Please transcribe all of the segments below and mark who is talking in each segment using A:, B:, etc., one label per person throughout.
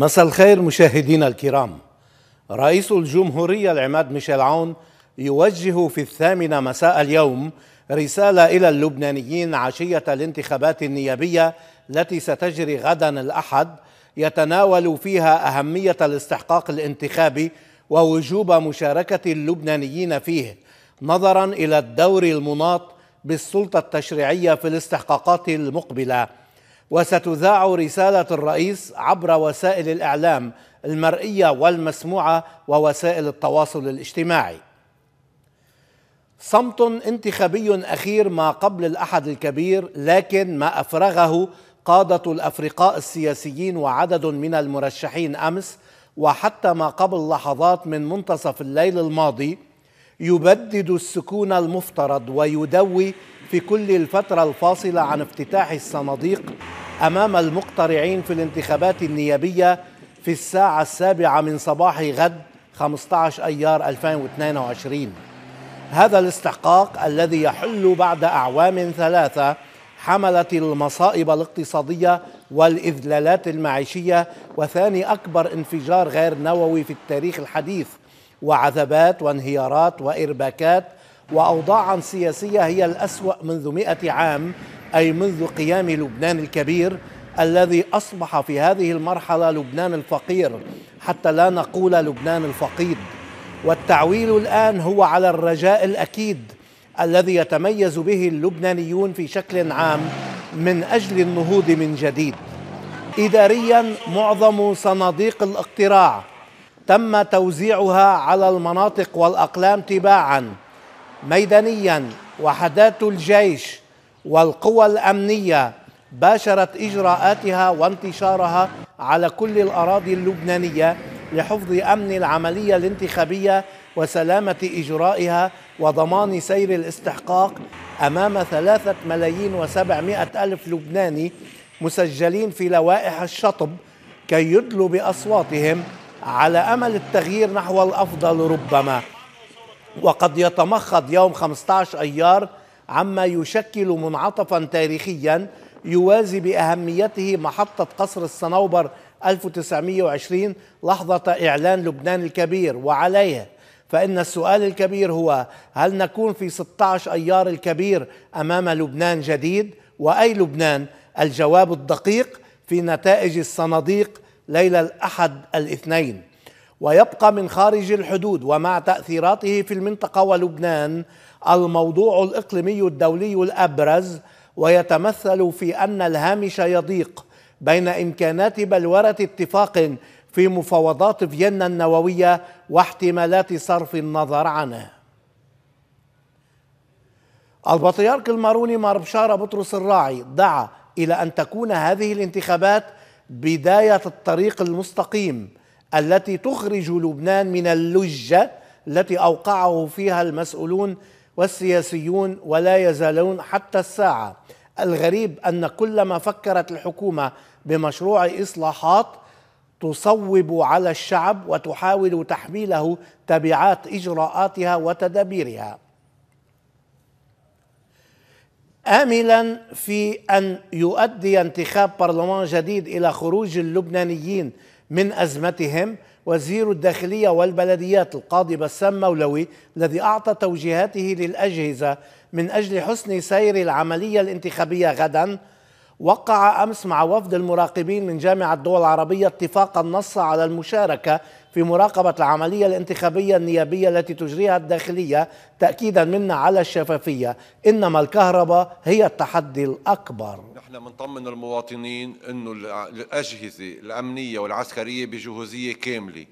A: مساء الخير مشاهدينا الكرام رئيس الجمهورية العماد ميشيل عون يوجه في الثامنة مساء اليوم رسالة إلى اللبنانيين عشية الانتخابات النيابية التي ستجري غدا الأحد يتناول فيها أهمية الاستحقاق الانتخابي ووجوب مشاركة اللبنانيين فيه نظرا إلى الدور المناط بالسلطة التشريعية في الاستحقاقات المقبلة وستذاع رسالة الرئيس عبر وسائل الإعلام المرئية والمسموعة ووسائل التواصل الاجتماعي. صمت انتخابي أخير ما قبل الأحد الكبير لكن ما أفرغه قادة الأفرقاء السياسيين وعدد من المرشحين أمس وحتى ما قبل لحظات من منتصف الليل الماضي يبدد السكون المفترض ويدوي في كل الفترة الفاصلة عن افتتاح الصناديق أمام المقترعين في الانتخابات النيابية في الساعة السابعة من صباح غد 15 أيار 2022 هذا الاستحقاق الذي يحل بعد أعوام ثلاثة حملت المصائب الاقتصادية والإذلالات المعيشية وثاني أكبر انفجار غير نووي في التاريخ الحديث وعذبات وانهيارات وإرباكات وأوضاعا سياسية هي الأسوأ منذ مئة عام أي منذ قيام لبنان الكبير الذي أصبح في هذه المرحلة لبنان الفقير حتى لا نقول لبنان الفقيد والتعويل الآن هو على الرجاء الأكيد الذي يتميز به اللبنانيون في شكل عام من أجل النهوض من جديد إداريا معظم صناديق الاقتراع تم توزيعها على المناطق والأقلام تباعاً ميدانيا وحدات الجيش والقوى الامنيه باشرت اجراءاتها وانتشارها على كل الاراضي اللبنانيه لحفظ امن العمليه الانتخابيه وسلامه اجرائها وضمان سير الاستحقاق امام ثلاثه ملايين وسبعمائه الف لبناني مسجلين في لوائح الشطب كي يدلوا باصواتهم على امل التغيير نحو الافضل ربما وقد يتمخض يوم 15 أيار عما يشكل منعطفا تاريخيا يوازي بأهميته محطة قصر الصنوبر 1920 لحظة إعلان لبنان الكبير وعليه فإن السؤال الكبير هو هل نكون في 16 أيار الكبير أمام لبنان جديد وأي لبنان الجواب الدقيق في نتائج الصناديق ليلة الأحد الاثنين ويبقى من خارج الحدود ومع تأثيراته في المنطقة ولبنان الموضوع الإقليمي الدولي الأبرز ويتمثل في أن الهامش يضيق بين إمكانات بلورة اتفاق في مفاوضات فيينا النووية واحتمالات صرف النظر عنه البطريرك الماروني ماربشاره بطرس الراعي دعا إلى أن تكون هذه الانتخابات بداية الطريق المستقيم التي تخرج لبنان من اللجة التي أوقعه فيها المسؤولون والسياسيون ولا يزالون حتى الساعة الغريب أن كلما فكرت الحكومة بمشروع إصلاحات تصوب على الشعب وتحاول تحميله تبعات إجراءاتها وتدابيرها آملا في أن يؤدي انتخاب برلمان جديد إلى خروج اللبنانيين من أزمتهم وزير الداخلية والبلديات القاضي بسام مولوي الذي أعطى توجيهاته للأجهزة من أجل حسن سير العملية الانتخابية غداً وقع أمس مع وفد المراقبين من جامعة الدول العربية اتفاقا نص على المشاركة في مراقبة العملية الانتخابية النيابية التي تجريها الداخلية تأكيدا منا على الشفافية إنما الكهرباء هي التحدي الأكبر
B: نحن بنطمن المواطنين أنه الأجهزة الأمنية والعسكرية بجهوزية كاملة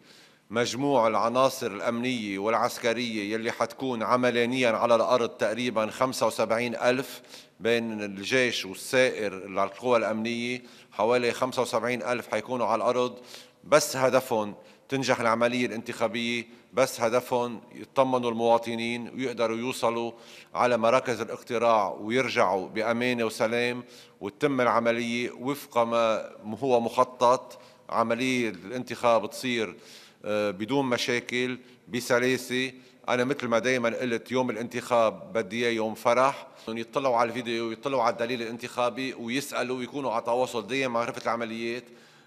B: مجموع العناصر الأمنية والعسكرية يلي حتكون عملانيا على الأرض تقريبا 75 ألف بين الجيش والسائر القوى الأمنية حوالي 75 ألف حيكونوا على الأرض بس هدفهم تنجح العملية الانتخابية بس هدفهم يطمنوا المواطنين ويقدروا يوصلوا على مراكز الاقتراع ويرجعوا بأمانة وسلام وتتم العملية وفق ما هو مخطط عملية الانتخاب تصير آه، بدون مشاكل بسلاسة انا مثل ما دائما قلت يوم الانتخاب بدي اياه يوم فرح يطلعوا على الفيديو ويطلعوا على الدليل الانتخابي ويسالوا ويكونوا على تواصل دائما معرفه العمليات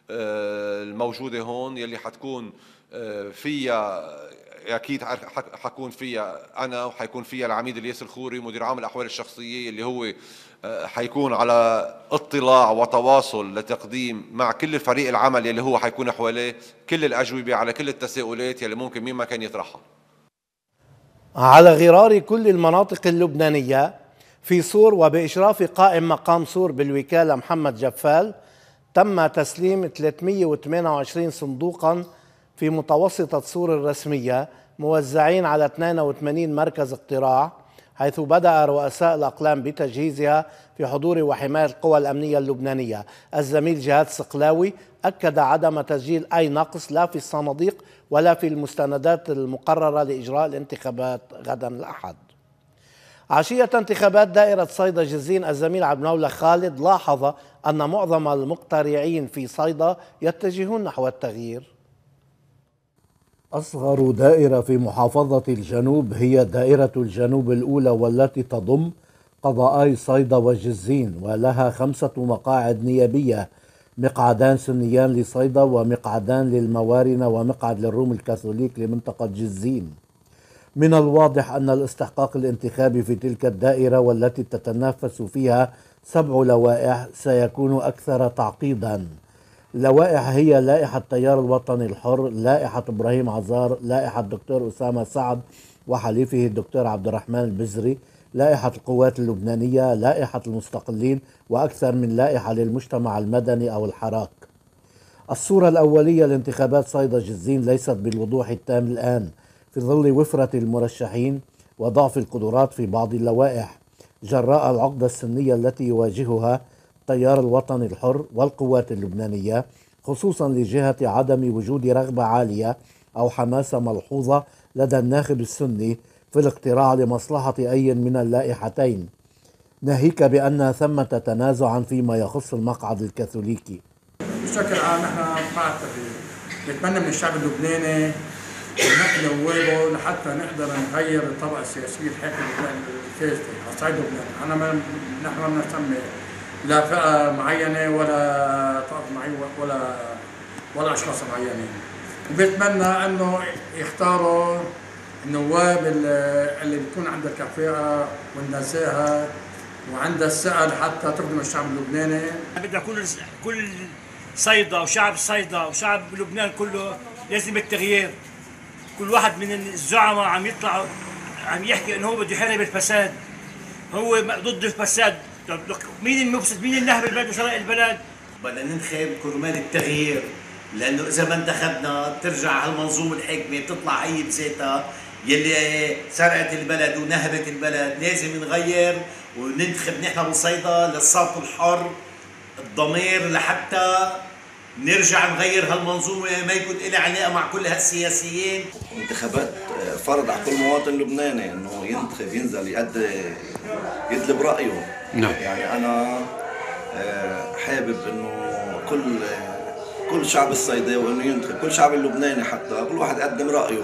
B: آه، الموجوده هون يلي حتكون آه، فيها اكيد حكون فيها انا وحيكون فيها العميد الياس الخوري مدير عام الاحوال الشخصيه اللي هو آه، حيكون على اطلاع وتواصل لتقديم مع كل فريق العمل اللي هو حيكون حواليه كل الاجوبه على كل التساؤلات يلي ممكن مين ما كان يطرحها
A: على غرار كل المناطق اللبنانية في صور وبإشراف قائم مقام صور بالوكالة محمد جفال تم تسليم 328 صندوقا في متوسطة صور الرسمية موزعين على 82 مركز اقتراع حيث بدأ رؤساء الأقلام بتجهيزها في حضور وحماية القوى الأمنية اللبنانية الزميل جهاد سقلاوي أكد عدم تسجيل أي نقص لا في الصناديق ولا في المستندات المقررة لإجراء الانتخابات غدا الأحد عشية انتخابات دائرة صيدا جزين الزميل عبد المولى خالد لاحظ أن معظم المقترعين في صيدا يتجهون نحو التغيير أصغر دائرة في محافظة الجنوب هي دائرة الجنوب الأولى والتي تضم قضاءي صيدا وجزين ولها خمسة مقاعد نيابية مقعدان سنيان لصيدا ومقعدان للموارنة ومقعد للروم الكاثوليك لمنطقة جزين من الواضح أن الاستحقاق الانتخابي في تلك الدائرة والتي تتنافس فيها سبع لوائح سيكون أكثر تعقيداً لوائح هي لائحة التيار الوطني الحر لائحة إبراهيم عزار لائحة الدكتور أسامة سعد وحليفه الدكتور عبد الرحمن البزري لائحة القوات اللبنانية لائحة المستقلين وأكثر من لائحة للمجتمع المدني أو الحراك الصورة الأولية لانتخابات صيدا جزين ليست بالوضوح التام الآن في ظل وفرة المرشحين وضعف القدرات في بعض اللوائح جراء العقدة السنية التي يواجهها التيار الوطني الحر والقوات اللبنانية خصوصا لجهة عدم وجود رغبة عالية أو حماسة ملحوظة لدى الناخب السني في الاقتراع لمصلحة أي من اللائحتين ناهيك بأن ثمة تنازعا فيما يخص المقعد الكاثوليكي بشكل عام نحن نتمنى من الشعب اللبناني نحن نوابه لحتى نقدر نغير الطبقه السياسيه الحاكمه الفاسده على صعيد لبنان، انا ما نحن ما بنسمي لا فئه معينه ولا طرف معين ولا ولا اشخاص معينين وبتمنى انه يختاروا النواب اللي بيكون عندها الكفاءه والنزاهه وعندها السعل حتى تخدم الشعب اللبناني بدنا كل كل صيدا وشعب صيدا وشعب لبنان كله لازم التغيير كل واحد من الزعماء عم يطلع عم يحكي انه هو بده يحارب الفساد هو ضد الفساد طب مين المفسد مين اللي نهب البلد وسرق البلد بدنا ننخب كرمال التغيير لانه اذا ما انتخبنا بترجع هالمنظومه الحكمه بتطلع هي بذاتها يلي سرقت البلد ونهبت البلد لازم نغير وننتخب نحن بالصيدا للصوت الحر الضمير لحتى نرجع نغير هالمنظومه ما يكون لها علاقه مع كل هالسياسيين انتخابات فرض على كل مواطن لبناني انه ينتخب ينزل يقد يطلب رايه نعم يعني انا آه، حابب انه كل كل شعب الصيداوي انه ينتخب كل شعب اللبناني حتى كل واحد يقدم رايه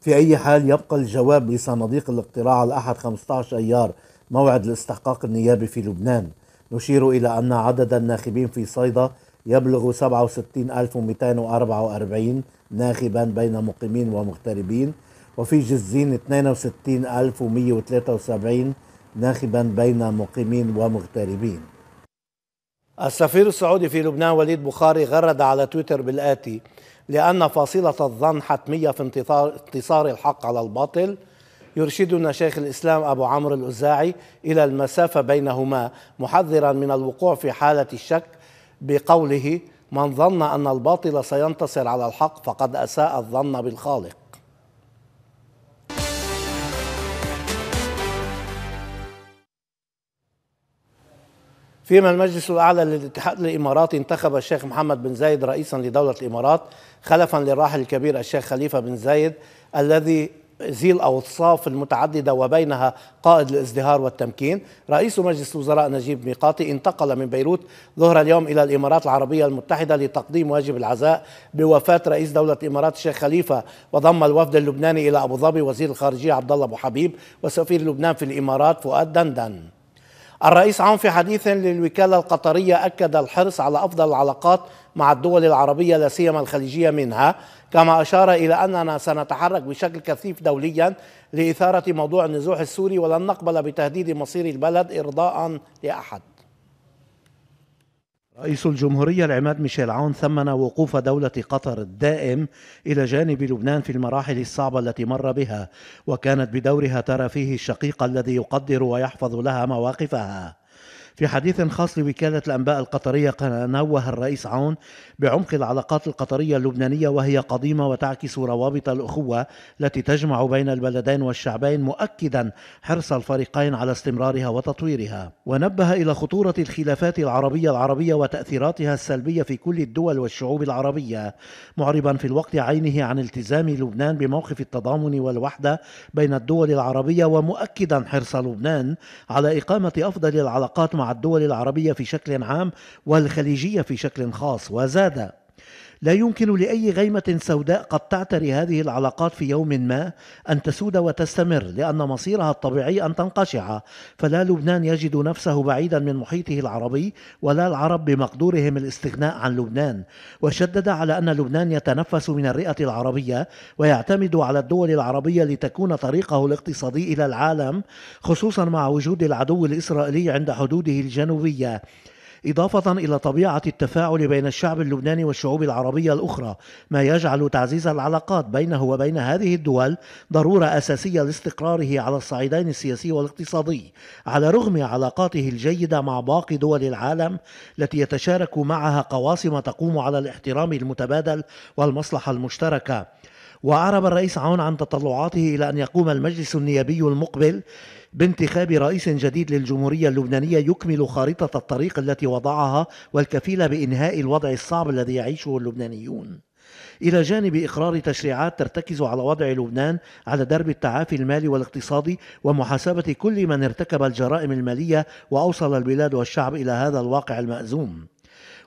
A: في اي حال يبقى الجواب لصناديق الاقتراع الاحد 15 ايار موعد الاستحقاق النيابي في لبنان نشير الى ان عدد الناخبين في صيدا يبلغ 67244 ناخبا بين مقيمين ومغتربين وفي جزين 62173 ناخبا بين مقيمين ومغتربين السفير السعودي في لبنان وليد بخاري غرد على تويتر بالآتي لأن فاصلة الظن حتمية في انتصار الحق على الباطل يرشدنا شيخ الإسلام أبو عمرو الأزاعي إلى المسافة بينهما محذرا من الوقوع في حالة الشك بقوله من ظن ان الباطل سينتصر على الحق فقد اساء الظن بالخالق فيما المجلس الاعلى للاتحاد الاماراتي انتخب الشيخ محمد بن زايد رئيسا لدوله الامارات خلفا للراحل الكبير الشيخ خليفه بن زايد الذي ذي الاوصاف المتعدده وبينها قائد الازدهار والتمكين، رئيس مجلس الوزراء نجيب ميقاتي انتقل من بيروت ظهر اليوم الى الامارات العربيه المتحده لتقديم واجب العزاء بوفاه رئيس دوله الامارات الشيخ خليفه، وضم الوفد اللبناني الى ابو ظبي وزير الخارجيه عبد الله ابو حبيب وسفير لبنان في الامارات فؤاد دندن. الرئيس عون في حديث للوكاله القطريه اكد الحرص على افضل العلاقات مع الدول العربية لا سيما الخليجية منها كما أشار إلى أننا سنتحرك بشكل كثيف دوليا لإثارة موضوع النزوح السوري ولن نقبل بتهديد مصير البلد إرضاء لأحد رئيس الجمهورية العماد ميشيل عون ثمن وقوف دولة قطر الدائم إلى جانب لبنان في المراحل الصعبة التي مر بها وكانت بدورها ترى فيه الشقيق الذي يقدر ويحفظ لها مواقفها في حديث خاص لوكالة الأنباء القطرية نوه الرئيس عون بعمق العلاقات القطرية اللبنانية وهي قديمة وتعكس روابط الأخوة التي تجمع بين البلدين والشعبين مؤكدا حرص الفريقين على استمرارها وتطويرها ونبه إلى خطورة الخلافات العربية العربية وتأثيراتها السلبية في كل الدول والشعوب العربية معربا في الوقت عينه عن التزام لبنان بموقف التضامن والوحدة بين الدول العربية ومؤكدا حرص لبنان على إقامة أفضل العلاقات مع مع الدول العربية في شكل عام والخليجية في شكل خاص وزاد لا يمكن لأي غيمة سوداء قد تعتري هذه العلاقات في يوم ما أن تسود وتستمر لأن مصيرها الطبيعي أن تنقشع فلا لبنان يجد نفسه بعيدا من محيطه العربي ولا العرب بمقدورهم الاستغناء عن لبنان وشدد على أن لبنان يتنفس من الرئة العربية ويعتمد على الدول العربية لتكون طريقه الاقتصادي إلى العالم خصوصا مع وجود العدو الإسرائيلي عند حدوده الجنوبية إضافة إلى طبيعة التفاعل بين الشعب اللبناني والشعوب العربية الأخرى ما يجعل تعزيز العلاقات بينه وبين هذه الدول ضرورة أساسية لاستقراره على الصعيدين السياسي والاقتصادي على رغم علاقاته الجيدة مع باقي دول العالم التي يتشارك معها قواسم تقوم على الاحترام المتبادل والمصلحة المشتركة وأعرب الرئيس عون عن تطلعاته إلى أن يقوم المجلس النيابي المقبل بانتخاب رئيس جديد للجمهورية اللبنانية يكمل خارطة الطريق التي وضعها والكفيلة بإنهاء الوضع الصعب الذي يعيشه اللبنانيون إلى جانب إقرار تشريعات ترتكز على وضع لبنان على درب التعافي المالي والاقتصادي ومحاسبة كل من ارتكب الجرائم المالية وأوصل البلاد والشعب إلى هذا الواقع المأزوم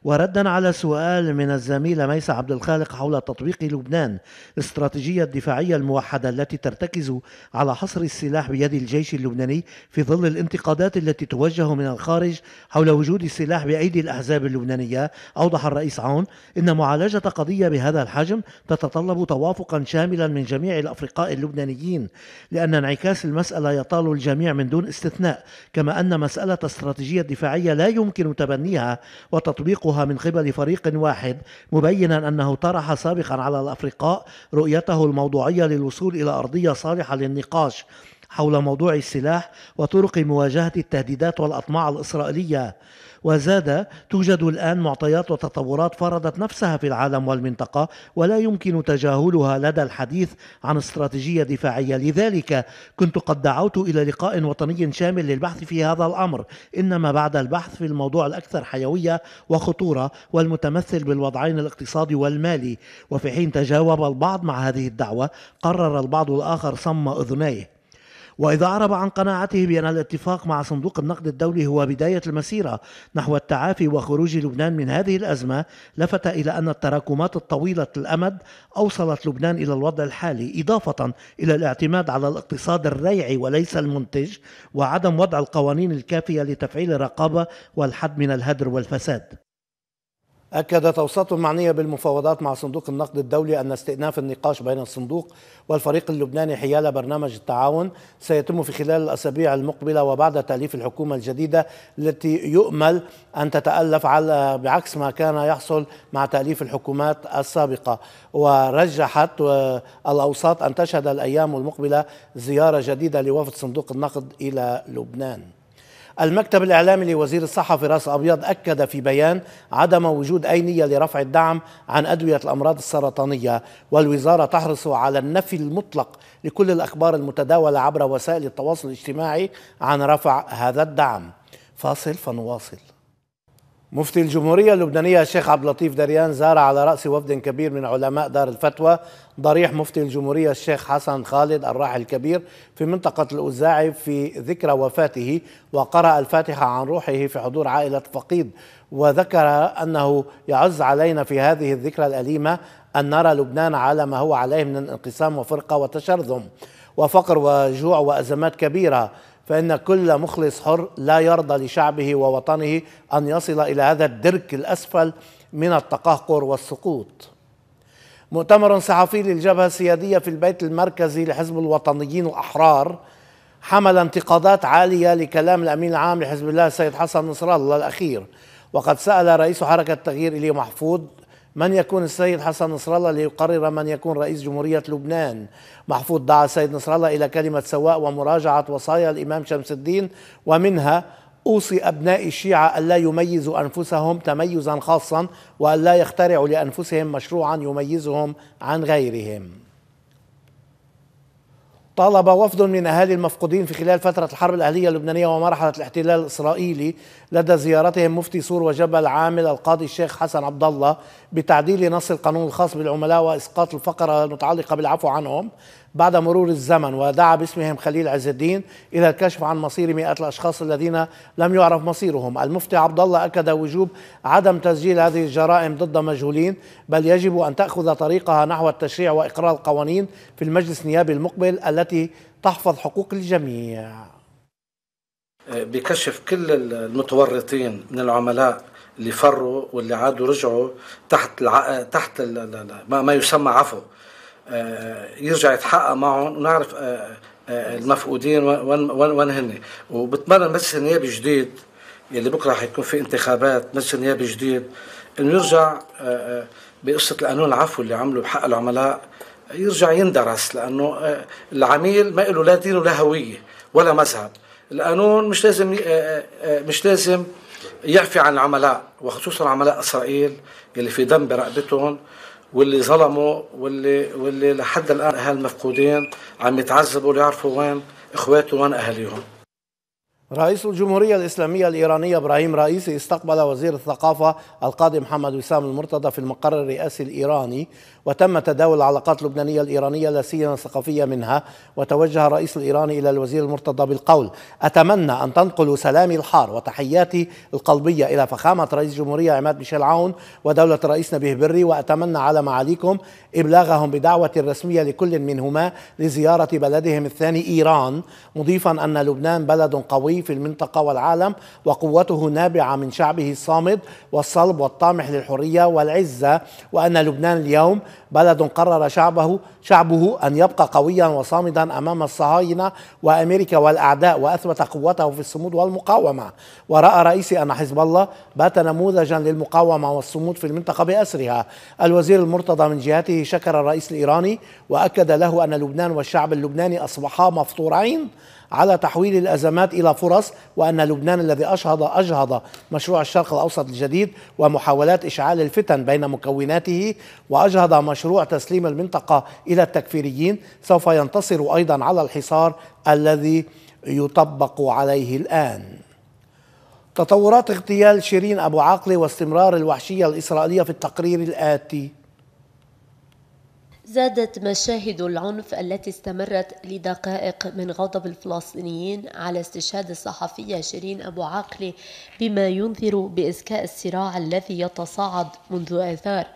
A: وردا على سؤال من الزميلة ميسى عبد الخالق حول تطبيق لبنان استراتيجية الدفاعية الموحدة التي ترتكز على حصر السلاح بيد الجيش اللبناني في ظل الانتقادات التي توجه من الخارج حول وجود السلاح بأيدي الأحزاب اللبنانية أوضح الرئيس عون إن معالجة قضية بهذا الحجم تتطلب توافقا شاملا من جميع الأفرقاء اللبنانيين لأن انعكاس المسألة يطال الجميع من دون استثناء كما أن مسألة استراتيجية دفاعية لا يمكن تبنيها وتطبيقها يطرحها من قبل فريق واحد مبينا أنه طرح سابقا على الأفرقاء رؤيته الموضوعية للوصول إلى أرضية صالحة للنقاش حول موضوع السلاح وطرق مواجهة التهديدات والأطماع الإسرائيلية وزاد توجد الآن معطيات وتطورات فرضت نفسها في العالم والمنطقة ولا يمكن تجاهلها لدى الحديث عن استراتيجية دفاعية لذلك كنت قد دعوت إلى لقاء وطني شامل للبحث في هذا الأمر إنما بعد البحث في الموضوع الأكثر حيوية وخطورة والمتمثل بالوضعين الاقتصادي والمالي وفي حين تجاوب البعض مع هذه الدعوة قرر البعض الآخر صم أذنيه وإذا أعرب عن قناعته بأن الاتفاق مع صندوق النقد الدولي هو بداية المسيرة نحو التعافي وخروج لبنان من هذه الأزمة لفت إلى أن التراكمات الطويلة الأمد أوصلت لبنان إلى الوضع الحالي إضافة إلى الاعتماد على الاقتصاد الريعي وليس المنتج وعدم وضع القوانين الكافية لتفعيل الرقابة والحد من الهدر والفساد أكدت أوساط معنية بالمفاوضات مع صندوق النقد الدولي أن استئناف النقاش بين الصندوق والفريق اللبناني حيال برنامج التعاون سيتم في خلال الأسابيع المقبلة وبعد تأليف الحكومة الجديدة التي يؤمل أن تتألف على بعكس ما كان يحصل مع تأليف الحكومات السابقة ورجحت آه، الأوساط أن تشهد الأيام المقبلة زيارة جديدة لوفد صندوق النقد إلى لبنان المكتب الإعلامي لوزير الصحة فراس أبيض أكد في بيان عدم وجود أي نية لرفع الدعم عن أدوية الأمراض السرطانية والوزارة تحرص على النفي المطلق لكل الأخبار المتداولة عبر وسائل التواصل الاجتماعي عن رفع هذا الدعم فاصل فنواصل مفتي الجمهورية اللبنانية الشيخ عبد اللطيف دريان زار على رأس وفد كبير من علماء دار الفتوى ضريح مفتي الجمهورية الشيخ حسن خالد الراحل الكبير في منطقة الأوزاعي في ذكرى وفاته وقرأ الفاتحة عن روحه في حضور عائلة فقيد وذكر أنه يعز علينا في هذه الذكرى الأليمة أن نرى لبنان على ما هو عليه من انقسام وفرقة وتشرذم وفقر وجوع وأزمات كبيرة فإن كل مخلص حر لا يرضى لشعبه ووطنه أن يصل إلى هذا الدرك الأسفل من التقهقر والسقوط مؤتمر صحفي للجبهة السيادية في البيت المركزي لحزب الوطنيين الأحرار حمل انتقادات عالية لكلام الأمين العام لحزب الله السيد حسن نصر الله الأخير وقد سأل رئيس حركة التغيير إلي محفوظ من يكون السيد حسن نصر الله ليقرر من يكون رئيس جمهورية لبنان محفوظ دعا السيد نصر الله إلى كلمة سواء ومراجعة وصايا الإمام شمس الدين ومنها أوصي أبناء الشيعة ألا يميزوا أنفسهم تميزا خاصا وألا يخترعوا لأنفسهم مشروعا يميزهم عن غيرهم طالب وفد من أهالي المفقودين في خلال فترة الحرب الأهلية اللبنانية ومرحلة الاحتلال الإسرائيلي لدى زيارتهم مفتي سور وجبل عامل القاضي الشيخ حسن عبد الله بتعديل نص القانون الخاص بالعملاء وإسقاط الفقرة المتعلقة بالعفو عنهم بعد مرور الزمن ودعا باسمهم خليل عز الدين الى الكشف عن مصير مئات الاشخاص الذين لم يعرف مصيرهم، المفتي عبد الله اكد وجوب عدم تسجيل هذه الجرائم ضد مجهولين بل يجب ان تاخذ طريقها نحو التشريع واقرار القوانين في المجلس النيابي المقبل التي تحفظ حقوق الجميع. بكشف كل المتورطين من العملاء اللي فروا واللي عادوا رجعوا تحت تحت ما يسمى عفو آه، يرجع يتحقق معهم ونعرف آه، آه، المفقودين وين وين هن وبتمنى المجلس النيابي الجديد يلي بكره حيكون في انتخابات مجلس نيابي جديد انه يرجع بقصه القانون العفو اللي عمله بحق العملاء يرجع يندرس لانه العميل ما له لا دين ولا هويه ولا مذهب القانون مش لازم مش لازم يعفي عن العملاء وخصوصا عملاء اسرائيل اللي في دم برقبتهم واللي ظلموا واللي واللي لحد الان اهل مفقودين عم يتعذبوا ليعرفوا وين اخواتهم وين اهاليهم رئيس الجمهورية الإسلامية الإيرانية إبراهيم رئيسي استقبل وزير الثقافة القاضي محمد وسام المرتضى في المقر الرئاسي الإيراني وتم تداول العلاقات اللبنانية الإيرانية لا سيما الثقافية منها وتوجه الرئيس الإيراني إلى الوزير المرتضى بالقول أتمنى أن تنقلوا سلامي الحار وتحياتي القلبية إلى فخامة رئيس الجمهورية عماد ميشيل عون ودولة نبيه بري وأتمنى على معاليكم إبلاغهم بدعوة رسمية لكل منهما لزيارة بلدهم الثاني إيران مضيفا أن لبنان بلد قوي في المنطقة والعالم وقوته نابعة من شعبه الصامد والصلب والطامح للحرية والعزة وأن لبنان اليوم بلد قرر شعبه شعبه أن يبقى قويا وصامدا أمام الصهاينة وأمريكا والأعداء وأثبت قوته في الصمود والمقاومة ورأى رئيسي أن حزب الله بات نموذجا للمقاومة والصمود في المنطقة بأسرها الوزير المرتضى من جهته شكر الرئيس الإيراني وأكد له أن لبنان والشعب اللبناني أصبحا مفطورين على تحويل الأزمات إلى فرص وأن لبنان الذي أجهض أجهض مشروع الشرق الأوسط الجديد ومحاولات إشعال الفتن بين مكوناته وأجهض مشروع تسليم المنطقة إلى التكفيريين سوف ينتصر أيضا على الحصار الذي يطبق عليه الآن تطورات اغتيال شيرين أبو عاقلة واستمرار الوحشية الإسرائيلية في التقرير الآتي
C: زادت مشاهد العنف التي استمرت لدقائق من غضب الفلسطينيين على استشهاد الصحفية شيرين أبو عقلي بما ينذر بإزكاء الصراع الذي يتصاعد منذ آذار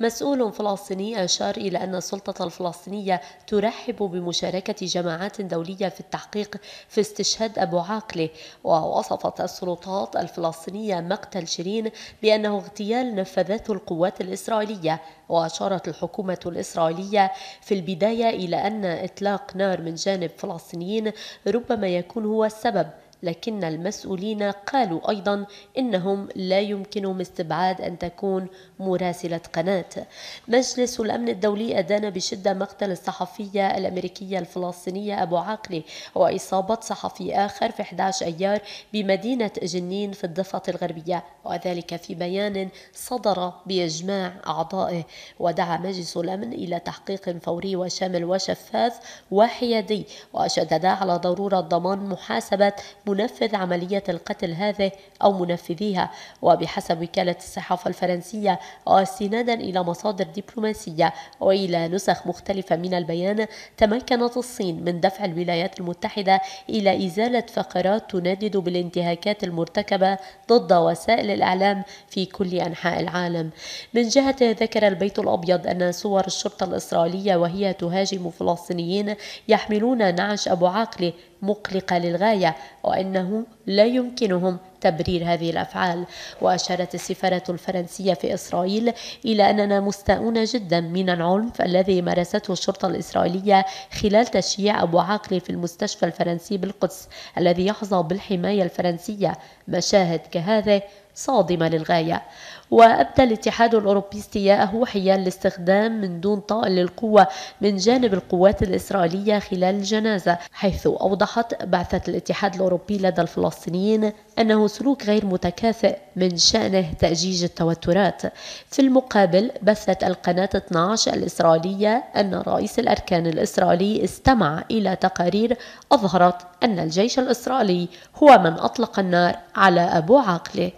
C: مسؤول فلسطيني أشار إلى أن السلطة الفلسطينية ترحب بمشاركة جماعات دولية في التحقيق في استشهاد أبو عقلي ووصفت السلطات الفلسطينية مقتل شيرين بأنه اغتيال نفذته القوات الإسرائيلية وأشارت الحكومة الإسرائيلية الإسرائيلية في البداية إلى أن إطلاق نار من جانب فلسطينيين ربما يكون هو السبب لكن المسؤولين قالوا أيضا إنهم لا يمكنهم استبعاد أن تكون مراسلة قناة مجلس الأمن الدولي أدان بشدة مقتل الصحفية الأمريكية الفلسطينية أبو عاقلة وإصابة صحفي آخر في 11 أيار بمدينة جنين في الضفة الغربية وذلك في بيان صدر بإجماع أعضائه ودعا مجلس الأمن إلى تحقيق فوري وشامل وشفاف وحيادي وشدد على ضرورة ضمان محاسبة منفذ عملية القتل هذه أو منفذيها وبحسب وكالة الصحافة الفرنسية واستنادا إلى مصادر دبلوماسية وإلى نسخ مختلفة من البيان تمكنت الصين من دفع الولايات المتحدة إلى إزالة فقرات تندد بالانتهاكات المرتكبة ضد وسائل الإعلام في كل أنحاء العالم من جهة ذكر البيت الأبيض أن صور الشرطة الإسرائيلية وهي تهاجم فلسطينيين يحملون نعش أبو عاقلة مقلقة للغاية وأنه لا يمكنهم تبرير هذه الأفعال وأشارت السفارة الفرنسية في إسرائيل إلى أننا مستاءون جدا من العنف الذي مارسته الشرطة الإسرائيلية خلال تشييع أبو عاقل في المستشفى الفرنسي بالقدس الذي يحظى بالحماية الفرنسية مشاهد كهذه صادمة للغاية وأبدى الاتحاد الأوروبي استياءه حيال الاستخدام من دون طائل للقوة من جانب القوات الإسرائيلية خلال الجنازة حيث أوضحت بعثة الاتحاد الأوروبي لدى الفلسطينيين أنه سلوك غير متكافئ من شأنه تأجيج التوترات في المقابل بثت القناة 12 الإسرائيلية أن رئيس الأركان الإسرائيلي استمع إلى تقارير أظهرت أن الجيش الإسرائيلي هو من أطلق النار على أبو عقله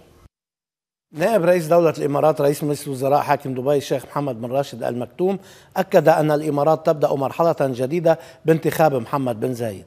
A: نائب رئيس دولة الإمارات رئيس مجلس الوزراء حاكم دبي الشيخ محمد بن راشد المكتوم أكد أن الإمارات تبدأ مرحلة جديدة بانتخاب محمد بن زايد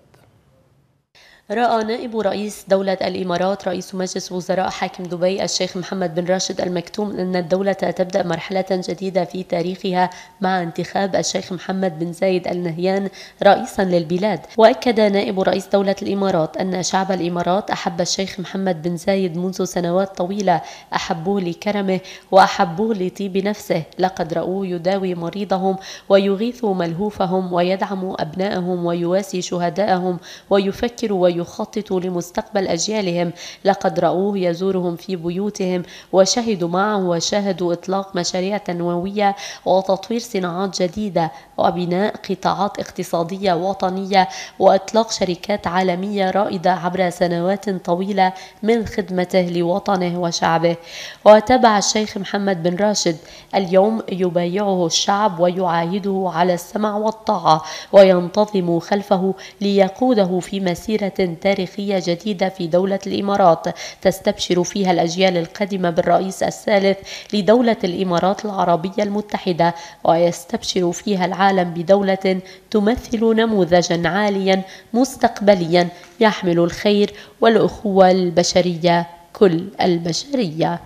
C: رأى نائب رئيس دولة الإمارات رئيس مجلس وزراء حاكم دبي الشيخ محمد بن راشد المكتوم أن الدولة تبدأ مرحلة جديدة في تاريخها مع انتخاب الشيخ محمد بن زايد النهيان رئيسا للبلاد وأكد نائب رئيس دولة الإمارات أن شعب الإمارات أحب الشيخ محمد بن زايد منذ سنوات طويلة أحبوه لكرمه وأحبوه لطيب نفسه لقد رأوه يداوي مريضهم ويغيث ملهوفهم ويدعم أبنائهم ويواسي شهدائهم ويفكر وي ويخططوا لمستقبل أجيالهم لقد رأوه يزورهم في بيوتهم وشهدوا معه وشاهدوا إطلاق مشاريع تنموية وتطوير صناعات جديدة وبناء قطاعات اقتصادية وطنية وإطلاق شركات عالمية رائدة عبر سنوات طويلة من خدمته لوطنه وشعبه وتابع الشيخ محمد بن راشد اليوم يبايعه الشعب ويعاهده على السمع والطاعة وينتظم خلفه ليقوده في مسيرة تاريخية جديدة في دولة الإمارات تستبشر فيها الأجيال القادمة بالرئيس الثالث لدولة الإمارات العربية المتحدة ويستبشر فيها العالم بدولة تمثل نموذجا عاليا مستقبليا يحمل الخير والأخوة البشرية كل البشرية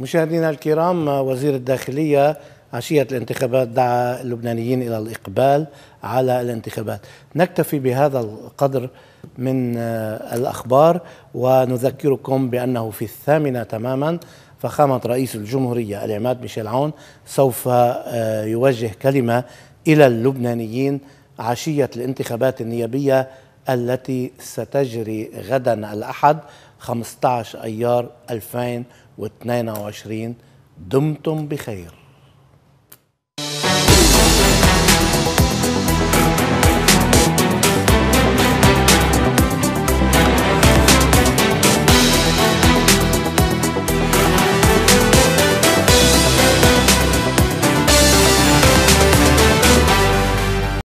A: مشاهدينا الكرام وزير الداخلية عشية الانتخابات دعا اللبنانيين إلى الإقبال على الانتخابات نكتفي بهذا القدر من آه، الأخبار ونذكركم بأنه في الثامنة تماما فخامة رئيس الجمهورية العماد ميشيل عون سوف آه، يوجه كلمة إلى اللبنانيين عشية الانتخابات النيابية التي ستجري غدا الأحد 15 أيار 2022 دمتم بخير